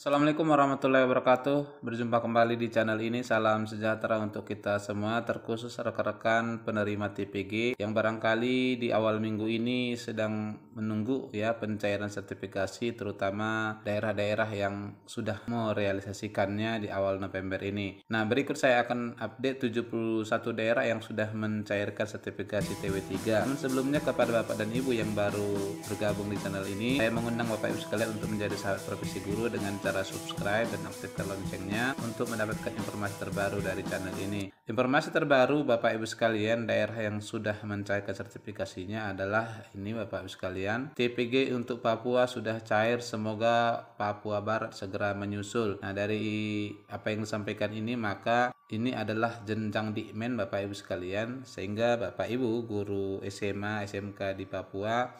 Assalamualaikum warahmatullahi wabarakatuh. Berjumpa kembali di channel ini. Salam sejahtera untuk kita semua, terkhusus rekan-rekan penerima TPG yang barangkali di awal minggu ini sedang menunggu ya pencairan sertifikasi terutama daerah-daerah yang sudah merealisasikannya di awal November ini. Nah, berikut saya akan update 71 daerah yang sudah mencairkan sertifikasi TW3. Namun sebelumnya kepada Bapak dan Ibu yang baru bergabung di channel ini, saya mengundang Bapak Ibu sekalian untuk menjadi sahabat profesi guru dengan cara subscribe dan aktifkan loncengnya untuk mendapatkan informasi terbaru dari channel ini. Informasi terbaru Bapak Ibu sekalian daerah yang sudah mencairkan sertifikasinya adalah ini Bapak Ibu sekalian. TPG untuk Papua sudah cair semoga Papua Barat segera menyusul. Nah dari apa yang disampaikan ini maka ini adalah jenjang dikmen Bapak Ibu sekalian sehingga Bapak Ibu guru SMA SMK di Papua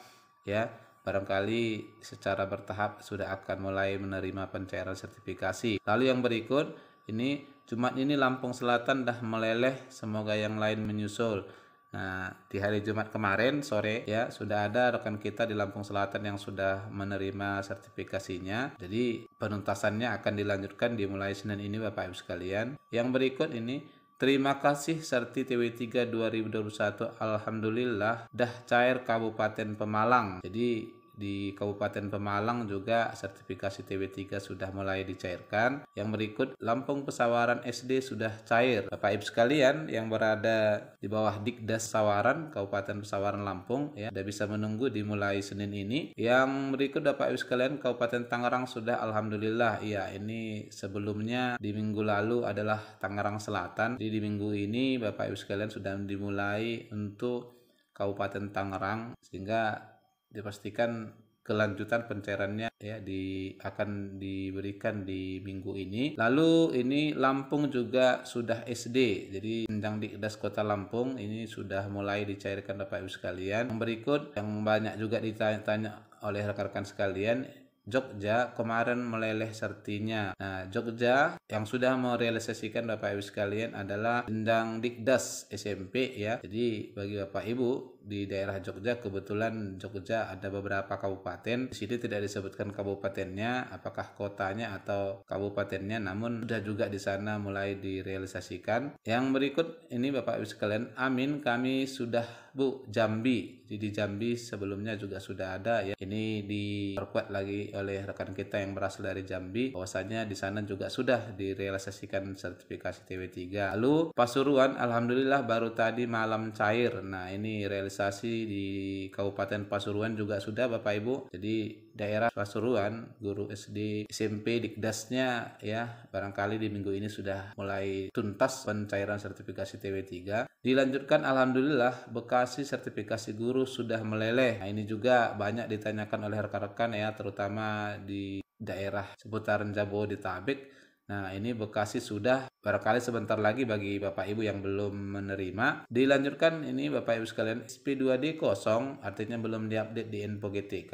ya barangkali secara bertahap sudah akan mulai menerima pencairan sertifikasi. Lalu yang berikut, ini Jumat ini Lampung Selatan dah meleleh, semoga yang lain menyusul. Nah, di hari Jumat kemarin sore ya sudah ada rekan kita di Lampung Selatan yang sudah menerima sertifikasinya. Jadi penuntasannya akan dilanjutkan dimulai Senin ini Bapak Ibu sekalian. Yang berikut ini Terima kasih Serti tw 3 2021 Alhamdulillah dah cair Kabupaten Pemalang. Jadi di Kabupaten Pemalang juga sertifikasi TB3 sudah mulai dicairkan. Yang berikut Lampung Pesawaran SD sudah cair. Bapak Ibu sekalian yang berada di bawah Dikdas Sawaran Kabupaten Pesawaran Lampung ya sudah bisa menunggu dimulai Senin ini. Yang berikut Bapak Ibu sekalian Kabupaten Tangerang sudah alhamdulillah ya ini sebelumnya di minggu lalu adalah Tangerang Selatan. Jadi di minggu ini Bapak Ibu sekalian sudah dimulai untuk Kabupaten Tangerang sehingga dipastikan kelanjutan pencairannya ya di akan diberikan di minggu ini. Lalu ini Lampung juga sudah SD. Jadi Endang Dikdas Kota Lampung ini sudah mulai dicairkan Bapak Ibu sekalian. Yang berikut yang banyak juga ditanya-tanya oleh rekan-rekan sekalian Jogja kemarin meleleh sertinya. Nah, Jogja yang sudah merealisasikan Bapak Ibu sekalian adalah Endang Dikdas SMP ya. Jadi bagi Bapak Ibu di daerah Jogja kebetulan Jogja ada beberapa kabupaten di sini tidak disebutkan kabupatennya apakah kotanya atau kabupatennya namun sudah juga di sana mulai direalisasikan yang berikut ini Bapak Ibu sekalian amin kami sudah Bu Jambi jadi Jambi sebelumnya juga sudah ada ya ini diperkuat lagi oleh rekan kita yang berasal dari Jambi bahwasanya di sana juga sudah direalisasikan sertifikasi TW3 lalu Pasuruan Alhamdulillah baru tadi malam cair nah ini realisasi sosialisasi di Kabupaten Pasuruan juga sudah Bapak Ibu. Jadi daerah Pasuruan, guru SD, SMP, dikdasnya ya barangkali di minggu ini sudah mulai tuntas pencairan sertifikasi TW3. Dilanjutkan Alhamdulillah Bekasi sertifikasi guru sudah meleleh. Nah ini juga banyak ditanyakan oleh rekan-rekan ya terutama di daerah seputaran Jabodetabek Nah, ini Bekasi sudah barangkali sebentar lagi bagi Bapak Ibu yang belum menerima. Dilanjutkan ini Bapak Ibu sekalian SP2D kosong artinya belum diupdate di info GTK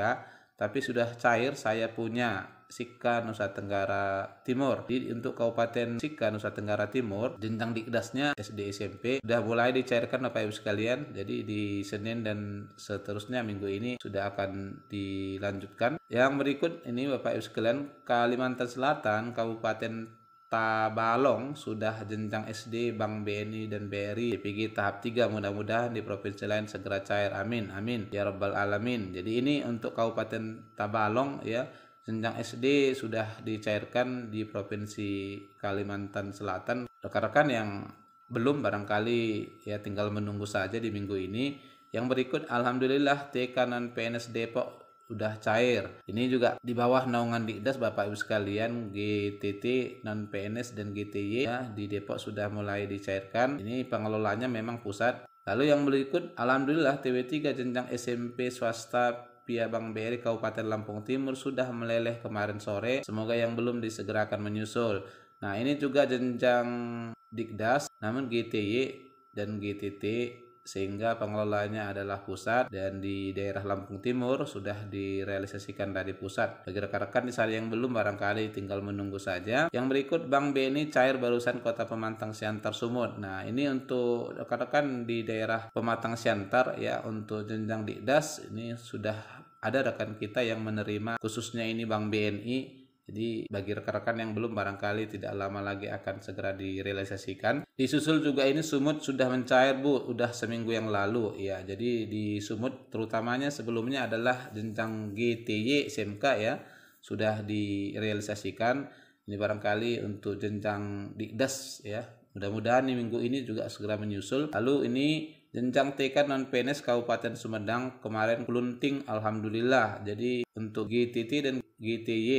tapi sudah cair saya punya Sika Nusa Tenggara Timur. Jadi untuk Kabupaten Sika Nusa Tenggara Timur, jenjang dikdasnya SD SMP sudah mulai dicairkan Bapak Ibu sekalian. Jadi di Senin dan seterusnya minggu ini sudah akan dilanjutkan. Yang berikut ini Bapak Ibu sekalian, Kalimantan Selatan Kabupaten Tabalong sudah jenjang SD, Bank BNI dan BRI DPG tahap 3 mudah-mudahan di provinsi lain segera cair amin amin ya rabbal alamin jadi ini untuk Kabupaten Tabalong ya Jenjang SD sudah dicairkan di Provinsi Kalimantan Selatan. Rekan-rekan yang belum barangkali ya tinggal menunggu saja di minggu ini. Yang berikut Alhamdulillah TK non PNS Depok sudah cair. Ini juga di bawah naungan Dikdas Bapak Ibu sekalian GTT non PNS dan GTY ya, di Depok sudah mulai dicairkan. Ini pengelolanya memang pusat. Lalu yang berikut Alhamdulillah TW3 jenjang SMP swasta Pia Bang Beri Kabupaten Lampung Timur sudah meleleh kemarin sore. Semoga yang belum disegerakan menyusul. Nah ini juga jenjang Dikdas namun GTY dan GTT sehingga pengelolaannya adalah pusat dan di daerah Lampung Timur sudah direalisasikan dari pusat. Bagi rekan-rekan di sana yang belum barangkali tinggal menunggu saja. Yang berikut Bang Beni cair barusan kota Pematang Siantar Sumut. Nah ini untuk rekan-rekan di daerah Pematang Siantar ya untuk jenjang dikdas ini sudah ada rekan kita yang menerima khususnya ini Bank BNI jadi bagi rekan-rekan yang belum barangkali tidak lama lagi akan segera direalisasikan. Disusul juga ini sumut sudah mencair Bu, sudah seminggu yang lalu ya. Jadi di sumut terutamanya sebelumnya adalah jenjang GTY SMK e ya sudah direalisasikan. Ini barangkali untuk jenjang Dikdas ya. Mudah-mudahan di minggu ini juga segera menyusul. Lalu ini Jenjang TK non PNS Kabupaten Sumedang kemarin kelunting alhamdulillah. Jadi untuk GTT dan GTY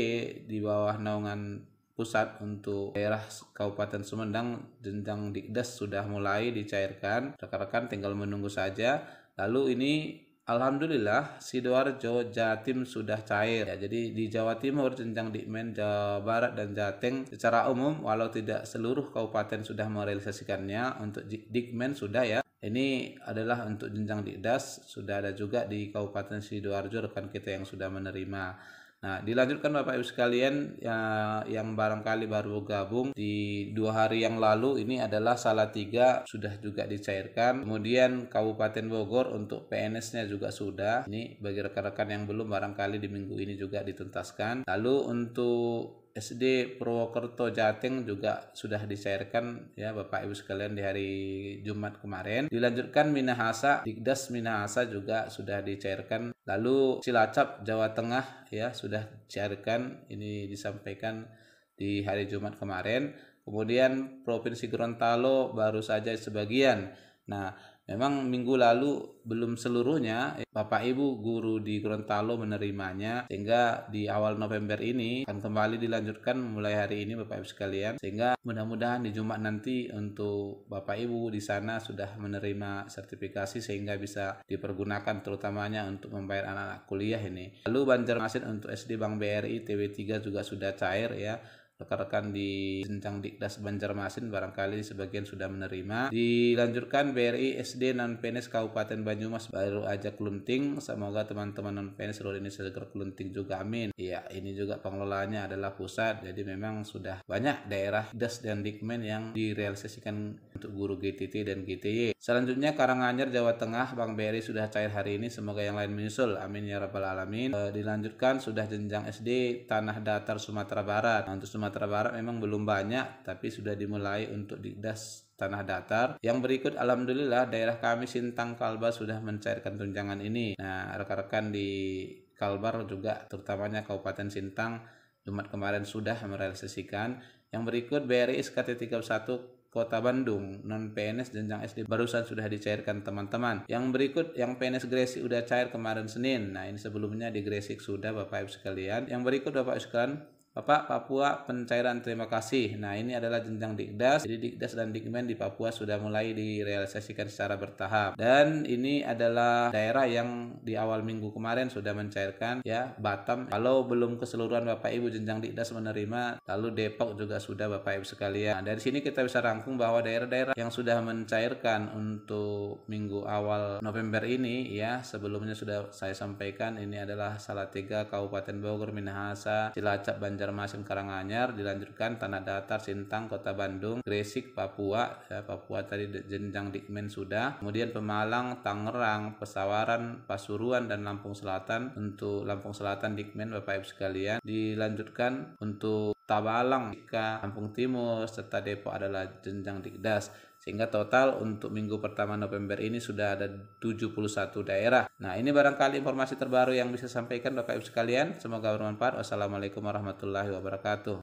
di bawah naungan pusat untuk daerah Kabupaten Sumedang jenjang Dikdes sudah mulai dicairkan. Rekan-rekan tinggal menunggu saja. Lalu ini Alhamdulillah Sidoarjo Jatim sudah cair ya, jadi di Jawa Timur jenjang Dikmen Jawa Barat dan Jateng secara umum walau tidak seluruh kabupaten sudah merealisasikannya untuk Dikmen sudah ya ini adalah untuk jenjang dikdas, sudah ada juga di Kabupaten Sidoarjo rekan kita yang sudah menerima. Nah, dilanjutkan Bapak Ibu sekalian ya, yang barangkali baru gabung di dua hari yang lalu ini adalah salah tiga sudah juga dicairkan. Kemudian Kabupaten Bogor untuk PNS-nya juga sudah. Ini bagi rekan-rekan yang belum barangkali di minggu ini juga dituntaskan. Lalu untuk SD Purwokerto Jateng juga sudah dicairkan ya Bapak Ibu sekalian di hari Jumat kemarin. Dilanjutkan Minahasa, Dikdas Minahasa juga sudah dicairkan. Lalu Cilacap Jawa Tengah ya sudah dicairkan. Ini disampaikan di hari Jumat kemarin. Kemudian Provinsi Gorontalo baru saja sebagian. Nah, Memang minggu lalu belum seluruhnya Bapak Ibu guru di Gorontalo menerimanya sehingga di awal November ini akan kembali dilanjutkan mulai hari ini Bapak Ibu sekalian sehingga mudah-mudahan di Jumat nanti untuk Bapak Ibu di sana sudah menerima sertifikasi sehingga bisa dipergunakan terutamanya untuk membayar anak-anak kuliah ini. Lalu Banjarmasin untuk SD Bank BRI TW3 juga sudah cair ya rekan-rekan di Jenjang Dikdas Banjarmasin barangkali sebagian sudah menerima. Dilanjutkan BRI SD non PNS Kabupaten Banyumas baru aja kelunting. Semoga teman-teman non PNS seluruh ini segera kelunting juga amin. Iya, ini juga pengelolaannya adalah pusat. Jadi memang sudah banyak daerah das dan dikmen yang direalisasikan untuk guru GTT dan GTY. Selanjutnya Karanganyar Jawa Tengah Bang Beri sudah cair hari ini semoga yang lain menyusul. Amin ya rabbal alamin. E, dilanjutkan sudah jenjang SD tanah datar Sumatera Barat. Nah, untuk Sumatera Barat memang belum banyak tapi sudah dimulai untuk dikdas tanah datar. Yang berikut alhamdulillah daerah kami Sintang Kalbar sudah mencairkan tunjangan ini. Nah, rekan-rekan di Kalbar juga terutamanya Kabupaten Sintang Jumat kemarin sudah merealisasikan. Yang berikut BRI SKT 31 Kota Bandung, non PNS jenjang SD barusan sudah dicairkan teman-teman. Yang berikut yang PNS Gresik udah cair kemarin Senin. Nah, ini sebelumnya di Gresik sudah Bapak Ibu sekalian. Yang berikut Bapak Ibu sekalian Bapak Papua pencairan terima kasih. Nah ini adalah jenjang Dikdas. Jadi Dikdas dan Dikmen di Papua sudah mulai direalisasikan secara bertahap. Dan ini adalah daerah yang di awal minggu kemarin sudah mencairkan ya Batam. Kalau belum keseluruhan Bapak Ibu jenjang Dikdas menerima, lalu Depok juga sudah Bapak Ibu sekalian. Nah, dari sini kita bisa rangkum bahwa daerah-daerah yang sudah mencairkan untuk minggu awal November ini ya sebelumnya sudah saya sampaikan ini adalah Salatiga, Kabupaten Bogor, Minahasa, Cilacap, Banjar Banjarmasin Karanganyar dilanjutkan Tanah Datar Sintang Kota Bandung Gresik Papua ya, Papua tadi jenjang Dikmen sudah kemudian Pemalang Tangerang Pesawaran Pasuruan dan Lampung Selatan untuk Lampung Selatan Dikmen Bapak Ibu sekalian dilanjutkan untuk Tabalang jika Lampung Timur serta Depok adalah jenjang Dikdas sehingga total untuk minggu pertama November ini sudah ada 71 daerah. Nah ini barangkali informasi terbaru yang bisa sampaikan Bapak Ibu sekalian. Semoga bermanfaat. Wassalamualaikum warahmatullahi wabarakatuh.